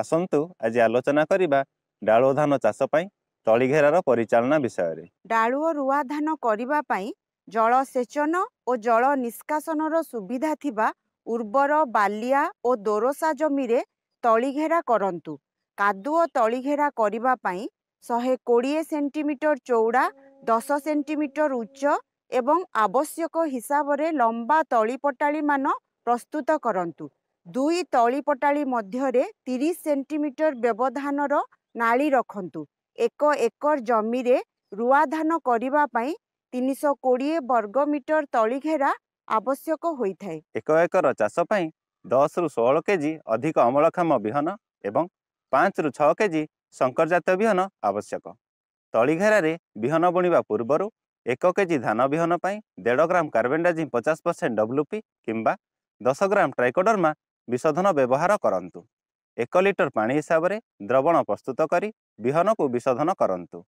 ଆସନ୍ତୁ ଆଜି ଆଲୋଚନା କରିବା ଡାଳୁଅ ଧାନ ଚାଷ ପାଇଁ ତଳିଘେରାର ପରିଚାଳନା ବିଷୟରେ ଡାଳୁଅ ରୁଆ ଧାନ କରିବା ପାଇଁ ଜଳସେଚନ ଓ ଜଳ ନିଷ୍କାସନର ସୁବିଧା ଥିବା ଉର୍ବର ବାଲିଆ ଓ ଦୋରସା ଜମିରେ ତଳିଘେରା କରନ୍ତୁ କାଦୁଅ ତଳିଘେରା କରିବା ପାଇଁ ଶହେ କୋଡ଼ିଏ ସେଣ୍ଟିମିଟର ଚଉଡ଼ା ଦଶ ସେଣ୍ଟିମିଟର ଉଚ୍ଚ ଏବଂ ଆବଶ୍ୟକ ହିସାବରେ ଲମ୍ବା ତଳିପଟାଳିମାନ ପ୍ରସ୍ତୁତ କରନ୍ତୁ ଦୁଇ ତଳି ପଟାଳି ମଧ୍ୟରେ ତିରିଶ ସେଣ୍ଟିମିଟର ବ୍ୟବଧାନର ନାଳି ରଖନ୍ତୁ ଏକ ଏକର ଜମିରେ ରୁଆ ଧାନ କରିବା ପାଇଁ ତିନିଶହ କୋଡ଼ିଏ ବର୍ଗ ମିଟର ତଳି ଘେରା ଆବଶ୍ୟକ ହୋଇଥାଏ ଏକ ଏକର ଚାଷ ପାଇଁ ଦଶରୁ ଷୋହଳ କେଜି ଅଧିକ ଅମଳକ୍ଷମ ବିହନ ଏବଂ ପାଞ୍ଚରୁ ଛଅ କେଜି ଶଙ୍କରଜାତୀୟ ବିହନ ଆବଶ୍ୟକ ତଳି ଘେରାରେ ବିହନ ବୁଣିବା ପୂର୍ବରୁ ଏକ କେଜି ଧାନ ବିହନ ପାଇଁ ଦେଢ଼ ଗ୍ରାମ କାର୍ବେଣ୍ଡାଜିମ୍ ପଚାଶ ପରସେଣ୍ଟ ଡବ୍ଲୁପି କିମ୍ବା ଦଶ ଗ୍ରାମ ଟ୍ରାଇକୋଡର୍ମା ବିଶୋଧନ ବ୍ୟବହାର କରନ୍ତୁ ଏକ ଲିଟର ପାଣି ହିସାବରେ ଦ୍ରବଣ ପ୍ରସ୍ତୁତ କରି ବିହନକୁ ବିଶୋଧନ କରନ୍ତୁ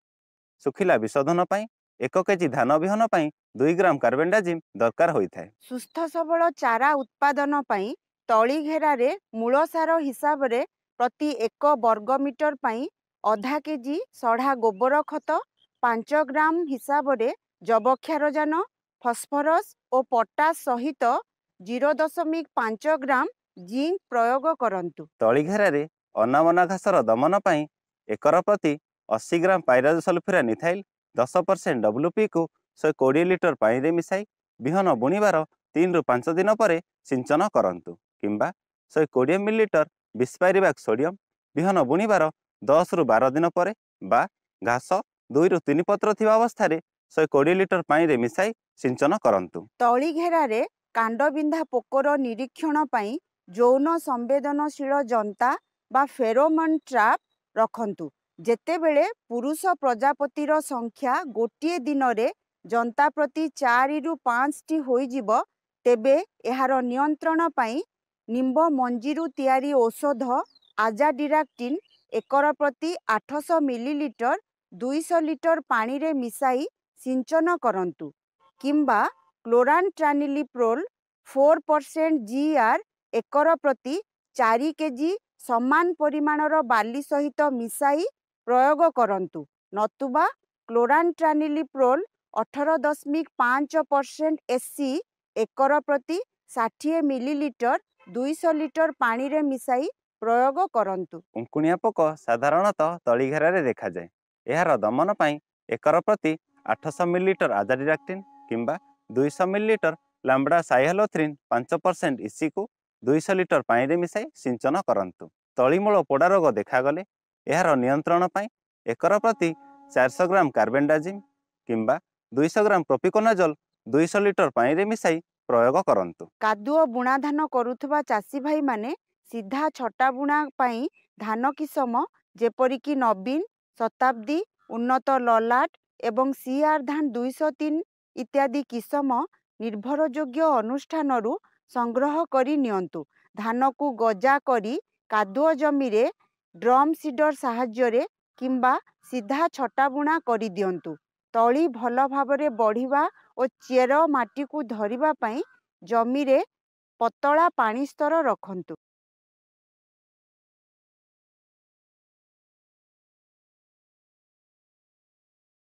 ଶୁଖିଲା ବିଶୋଧନ ପାଇଁ ଏକ କେଜି ଧାନ ବିହନ ପାଇଁ ଦୁଇ ଗ୍ରାମ କାର୍ବେଣ୍ଡାଜିମ୍ ଦରକାର ହୋଇଥାଏ ସୁସ୍ଥ ସବଳ ଚାରା ଉତ୍ପାଦନ ପାଇଁ ତଳି ଘେରାରେ ମୂଳ ସାର ହିସାବରେ ପ୍ରତି ଏକ ବର୍ଗ ମିଟର ପାଇଁ ଅଧା କେଜି ସଢ଼ା ଗୋବର ଖତ ପାଞ୍ଚ ଗ୍ରାମ ହିସାବରେ ଯବକ୍ଷାରଜାନ ଫସ୍ଫରସ୍ ଓ ପଟାସ୍ ସହିତ ଜିରୋ ଦଶମିକ ପାଞ୍ଚ ଗ୍ରାମ ଜିଙ୍କ ପ୍ରୟୋଗ କରନ୍ତୁ ତଳି ଘେରାରେ ଅନାବନା ଘାସର ଦମନ ପାଇଁ ଏକର ପ୍ରତି ଅଶୀ ଗ୍ରାମ ପାଇରାଜ ସଲଫୁରା ନିଥାଇଲ ଦଶ ପରସେଣ୍ଟ ଡବ୍ଲୁ ପିକୁ ଶହେ କୋଡ଼ିଏ ଲିଟର ପାଣିରେ ମିଶାଇ ବିହନ ବୁଣିବାର ତିନିରୁ ପାଞ୍ଚ ଦିନ ପରେ ସିଞ୍ଚନ କରନ୍ତୁ କିମ୍ବା ଶହେ କୋଡ଼ିଏ ମିଲିଲିଟର ବିସ୍ପାରିବାକ୍ ସୋଡ଼ିୟମ ବିହନ ବୁଣିବାର ଦଶରୁ ବାର ଦିନ ପରେ ବା ଘାସ ଦୁଇରୁ ତିନି ପତ୍ର ଥିବା ଅବସ୍ଥାରେ ଶହେ କୋଡ଼ିଏ ଲିଟର ପାଣିରେ ମିଶାଇ ସିଞ୍ଚନ କରନ୍ତୁ ତଳି ଘେରାରେ କାଣ୍ଡବିନ୍ଧା ପୋକର ନିରୀକ୍ଷଣ ପାଇଁ ଯୌନ ସମ୍ବେଦନଶୀଳ ଯନ୍ତା ବା ଫେରୋମନ୍ ଟ୍ରାପ୍ ରଖନ୍ତୁ ଯେତେବେଳେ ପୁରୁଷ ପ୍ରଜାପତିର ସଂଖ୍ୟା ଗୋଟିଏ ଦିନରେ ଯନ୍ତା ପ୍ରତି ଚାରିରୁ ପାଞ୍ଚଟି ହୋଇଯିବ ତେବେ ଏହାର ନିୟନ୍ତ୍ରଣ ପାଇଁ ନିମ୍ବ ମଞ୍ଜିରୁ ତିଆରି ଔଷଧ ଆଜାଡିରାକ୍ଟିନ୍ ଏକର ପ୍ରତି ଆଠଶହ ମିଲିଲିଟର ଦୁଇଶହ ଲିଟର ପାଣିରେ ମିଶାଇ ସିଞ୍ଚନ କରନ୍ତୁ କିମ୍ବା chlorantraniliprole four percent GR ଏକର ପ୍ରତି ଚାରି କେଜି ସମାନ ପରିମାଣର ବାଲି ସହିତ ମିଶାଇ ପ୍ରୟୋଗ କରନ୍ତୁ ନତୁବା କ୍ଲୋରାଣ୍ଟ୍ରାନିଲିପ୍ରୋଲ ଅଠର ଦଶମିକ ପାଞ୍ଚ ପରସେଣ୍ଟ ଏସି ଏକର ପ୍ରତି ଷାଠିଏ ମିଲିଲିଟର ଦୁଇଶହ ଲିଟର ପାଣିରେ ମିଶାଇ ପ୍ରୟୋଗ କରନ୍ତୁ ଉଙ୍କୁଣିଆ ପୋକ ସାଧାରଣତଃ ତଳିଘେରାରେ ଦେଖାଯାଏ ଏହାର ଦମନ ପାଇଁ ଏକର ପ୍ରତି ଆଠଶହ ମିଲିଲିଟର ଆଜାଡିରାକ୍ଟିନ୍ କିମ୍ବା ଦୁଇଶହ ମିଲିଲିଟର ଲାମ୍ବଡ଼ା ସାଇହାଲୋଥ୍ରିନ୍ ପାଞ୍ଚ ପରସେଣ୍ଟ ଇସିକୁ ଦୁଇଶହ ଲିଟର ପାଣିରେ ମିଶାଇ ସିଞ୍ଚନ କରନ୍ତୁ ତଳିମୂଳ ପୋଡ଼ା ରୋଗ ଦେଖାଗଲେ ଏହାର ନିୟନ୍ତ୍ରଣ ପାଇଁ ଏକର ପ୍ରତି ଚାରିଶହ ଗ୍ରାମ କାର୍ବେଣ୍ଡାଜିମ୍ କିମ୍ବା ଦୁଇଶହ ଗ୍ରାମ ପ୍ରୋପିକୋନାଜଲ ଦୁଇଶହ ଲିଟର ପାଣିରେ ମିଶାଇ ପ୍ରୟୋଗ କରନ୍ତୁ କାଦୁଅ ବୁଣା ଧାନ କରୁଥିବା ଚାଷୀ ଭାଇମାନେ ସିଧା ଛଟା ବୁଣା ପାଇଁ ଧାନ କିସମ ଯେପରିକି ନବୀନ ଶତାବ୍ଦୀ ଉନ୍ନତ ଲଲାଟ ଏବଂ ସିଆର୍ ଧାନ ଦୁଇଶହ ତିନି ଇତ୍ୟାଦି କିସମ ନିର୍ଭରଯୋଗ୍ୟ ଅନୁଷ୍ଠାନରୁ ସଂଗ୍ରହ କରି ନିଅନ୍ତୁ ଧାନକୁ ଗଜା କରି କାଦୁଅ ଜମିରେ ଡ୍ରମ୍ ସିଡର୍ ସାହାଯ୍ୟରେ କିମ୍ବା ସିଧା ଛଟାବୁଣା କରିଦିଅନ୍ତୁ ତଳି ଭଲ ଭାବରେ ବଢ଼ିବା ଓ ଚେର ମାଟିକୁ ଧରିବା ପାଇଁ ଜମିରେ ପତଳା ପାଣି ସ୍ତର ରଖନ୍ତୁ